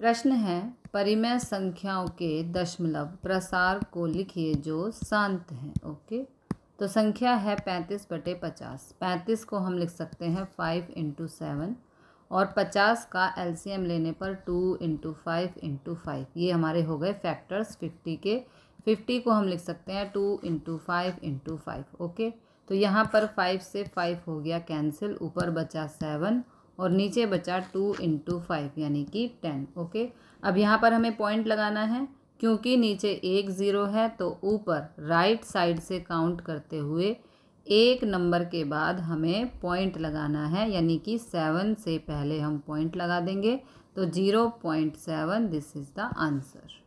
प्रश्न है परिमेय संख्याओं के दशमलव प्रसार को लिखिए जो शांत हैं ओके तो संख्या है पैंतीस बटे पचास पैंतीस को हम लिख सकते हैं फाइव इंटू सेवन और पचास का एलसीएम लेने पर two into five into five ये हमारे हो गए फैक्टर्स फिफ्टी के फिफ्टी को हम लिख सकते हैं two into five into five okay तो यहाँ पर फाइव से फाइव हो गया कैंसिल ऊपर बचा सेवन और नीचे बचा टू इंटू फाइव यानी कि टेन ओके अब यहाँ पर हमें पॉइंट लगाना है क्योंकि नीचे एक ज़ीरो है तो ऊपर राइट साइड से काउंट करते हुए एक नंबर के बाद हमें पॉइंट लगाना है यानी कि सेवन से पहले हम पॉइंट लगा देंगे तो zero point seven this is the answer